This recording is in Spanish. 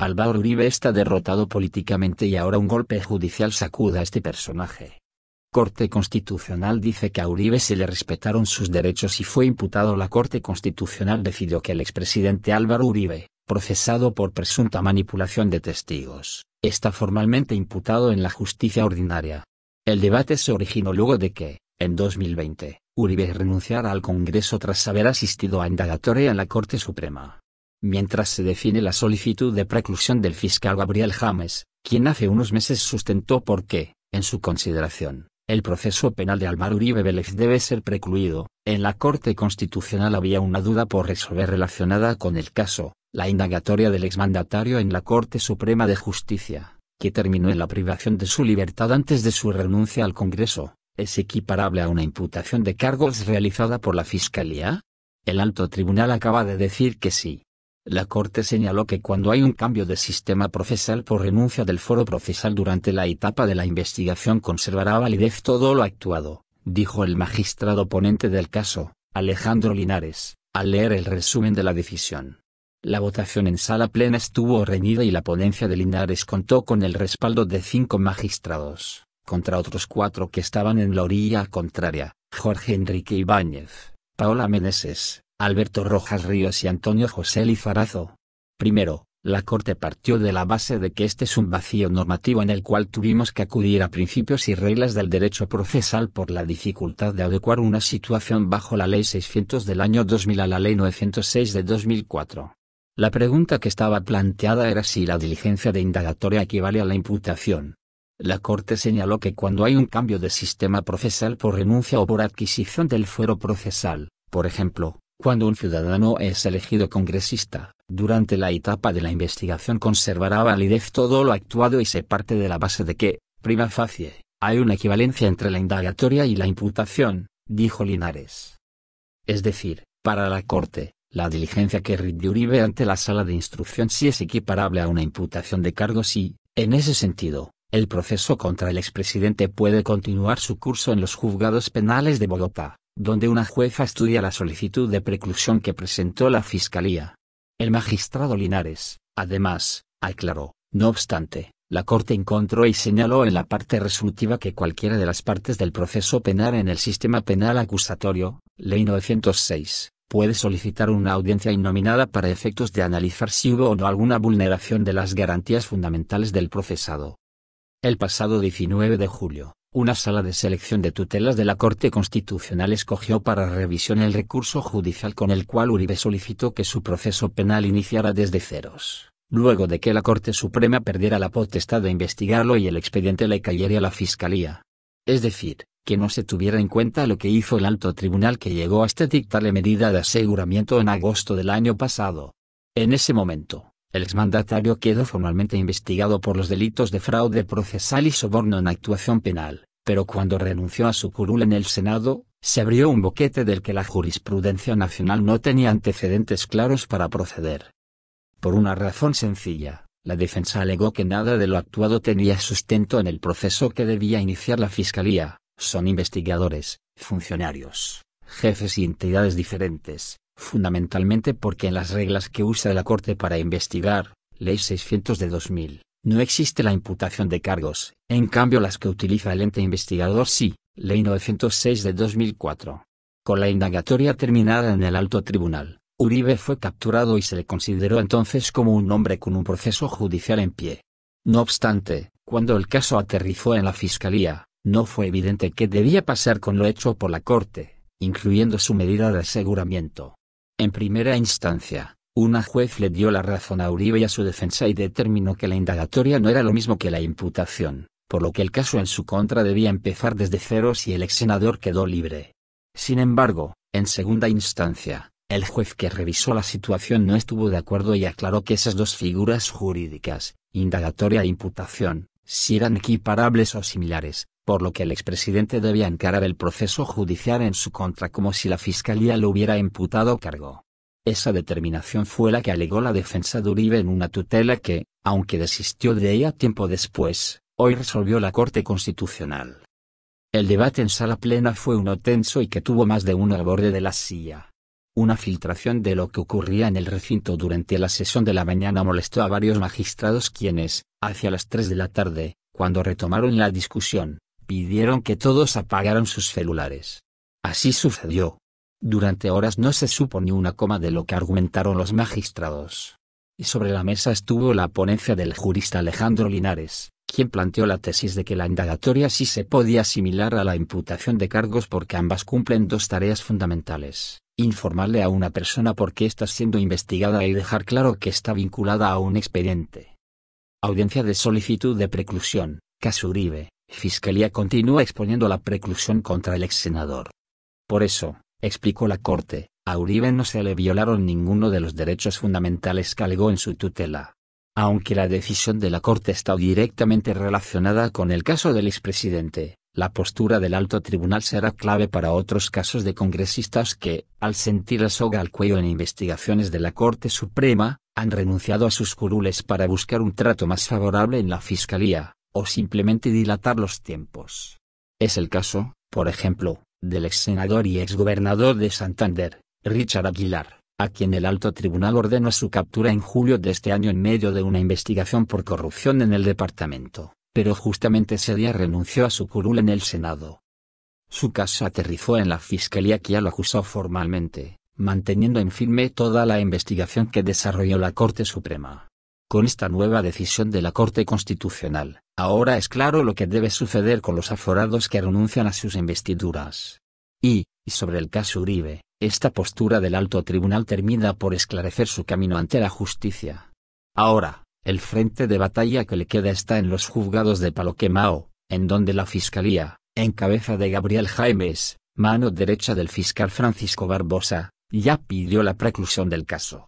Álvaro Uribe está derrotado políticamente y ahora un golpe judicial sacuda a este personaje. Corte Constitucional dice que a Uribe se le respetaron sus derechos y fue imputado. La Corte Constitucional decidió que el expresidente Álvaro Uribe, procesado por presunta manipulación de testigos, está formalmente imputado en la justicia ordinaria. El debate se originó luego de que, en 2020, Uribe renunciara al Congreso tras haber asistido a indagatoria en la Corte Suprema mientras se define la solicitud de preclusión del fiscal Gabriel James, quien hace unos meses sustentó por qué, en su consideración, el proceso penal de Almar Uribe Vélez debe ser precluido. En la Corte Constitucional había una duda por resolver relacionada con el caso, la indagatoria del exmandatario en la Corte Suprema de Justicia, que terminó en la privación de su libertad antes de su renuncia al Congreso, es equiparable a una imputación de cargos realizada por la Fiscalía? El alto tribunal acaba de decir que sí la Corte señaló que cuando hay un cambio de sistema procesal por renuncia del foro procesal durante la etapa de la investigación conservará validez todo lo actuado, dijo el magistrado ponente del caso, Alejandro Linares, al leer el resumen de la decisión. La votación en sala plena estuvo reñida y la ponencia de Linares contó con el respaldo de cinco magistrados, contra otros cuatro que estaban en la orilla contraria, Jorge Enrique Ibáñez, Paola Meneses, Alberto Rojas Ríos y Antonio José Lizarazo. Primero, la Corte partió de la base de que este es un vacío normativo en el cual tuvimos que acudir a principios y reglas del derecho procesal por la dificultad de adecuar una situación bajo la Ley 600 del año 2000 a la Ley 906 de 2004. La pregunta que estaba planteada era si la diligencia de indagatoria equivale a la imputación. La Corte señaló que cuando hay un cambio de sistema procesal por renuncia o por adquisición del fuero procesal, por ejemplo, cuando un ciudadano es elegido congresista, durante la etapa de la investigación conservará validez todo lo actuado y se parte de la base de que, prima facie, hay una equivalencia entre la indagatoria y la imputación, dijo Linares. Es decir, para la Corte, la diligencia que rindió Uribe ante la sala de instrucción sí es equiparable a una imputación de cargos y, en ese sentido, el proceso contra el expresidente puede continuar su curso en los juzgados penales de Bogotá donde una jueza estudia la solicitud de preclusión que presentó la Fiscalía. El magistrado Linares, además, aclaró, no obstante, la Corte encontró y señaló en la parte resolutiva que cualquiera de las partes del proceso penal en el sistema penal acusatorio, Ley 906, puede solicitar una audiencia innominada para efectos de analizar si hubo o no alguna vulneración de las garantías fundamentales del procesado. El pasado 19 de julio, una sala de selección de tutelas de la Corte Constitucional escogió para revisión el recurso judicial con el cual Uribe solicitó que su proceso penal iniciara desde ceros, luego de que la Corte Suprema perdiera la potestad de investigarlo y el expediente le cayera a la Fiscalía. Es decir, que no se tuviera en cuenta lo que hizo el alto tribunal que llegó hasta este dictarle medida de aseguramiento en agosto del año pasado. En ese momento, el exmandatario quedó formalmente investigado por los delitos de fraude procesal y soborno en actuación penal, pero cuando renunció a su curul en el Senado, se abrió un boquete del que la jurisprudencia nacional no tenía antecedentes claros para proceder. Por una razón sencilla, la defensa alegó que nada de lo actuado tenía sustento en el proceso que debía iniciar la Fiscalía, son investigadores, funcionarios, jefes y entidades diferentes, fundamentalmente porque en las reglas que usa la Corte para investigar, Ley 600 de 2000, no existe la imputación de cargos, en cambio las que utiliza el ente investigador sí, Ley 906 de 2004. Con la indagatoria terminada en el alto tribunal, Uribe fue capturado y se le consideró entonces como un hombre con un proceso judicial en pie. No obstante, cuando el caso aterrizó en la Fiscalía, no fue evidente qué debía pasar con lo hecho por la Corte, incluyendo su medida de aseguramiento. En primera instancia, una juez le dio la razón a Uribe y a su defensa y determinó que la indagatoria no era lo mismo que la imputación, por lo que el caso en su contra debía empezar desde cero si el ex senador quedó libre. Sin embargo, en segunda instancia, el juez que revisó la situación no estuvo de acuerdo y aclaró que esas dos figuras jurídicas, indagatoria e imputación, si eran equiparables o similares, por lo que el expresidente debía encarar el proceso judicial en su contra como si la fiscalía lo hubiera imputado cargo. Esa determinación fue la que alegó la defensa de Uribe en una tutela que, aunque desistió de ella tiempo después, hoy resolvió la Corte Constitucional. El debate en sala plena fue uno tenso y que tuvo más de uno al borde de la silla. Una filtración de lo que ocurría en el recinto durante la sesión de la mañana molestó a varios magistrados quienes, hacia las 3 de la tarde, cuando retomaron la discusión, pidieron que todos apagaran sus celulares. Así sucedió, durante horas no se supo ni una coma de lo que argumentaron los magistrados. Y sobre la mesa estuvo la ponencia del jurista Alejandro Linares, quien planteó la tesis de que la indagatoria sí se podía asimilar a la imputación de cargos porque ambas cumplen dos tareas fundamentales, informarle a una persona por qué está siendo investigada y dejar claro que está vinculada a un expediente. Audiencia de solicitud de preclusión, caso Uribe, Fiscalía continúa exponiendo la preclusión contra el ex senador. Por eso, explicó la Corte, a Uribe no se le violaron ninguno de los derechos fundamentales que alegó en su tutela. Aunque la decisión de la Corte está directamente relacionada con el caso del expresidente, la postura del alto tribunal será clave para otros casos de congresistas que, al sentir la soga al cuello en investigaciones de la Corte Suprema, han renunciado a sus curules para buscar un trato más favorable en la Fiscalía, o simplemente dilatar los tiempos. Es el caso, por ejemplo, del ex senador y exgobernador de Santander, Richard Aguilar, a quien el alto tribunal ordenó su captura en julio de este año en medio de una investigación por corrupción en el departamento, pero justamente ese día renunció a su curul en el Senado. Su caso aterrizó en la fiscalía que ya lo acusó formalmente, manteniendo en firme toda la investigación que desarrolló la Corte Suprema. Con esta nueva decisión de la Corte Constitucional, Ahora es claro lo que debe suceder con los aforados que renuncian a sus investiduras. Y, y sobre el caso Uribe, esta postura del alto tribunal termina por esclarecer su camino ante la justicia. Ahora, el frente de batalla que le queda está en los juzgados de Paloquemao, en donde la Fiscalía, en cabeza de Gabriel Jaimes, mano derecha del fiscal Francisco Barbosa, ya pidió la preclusión del caso.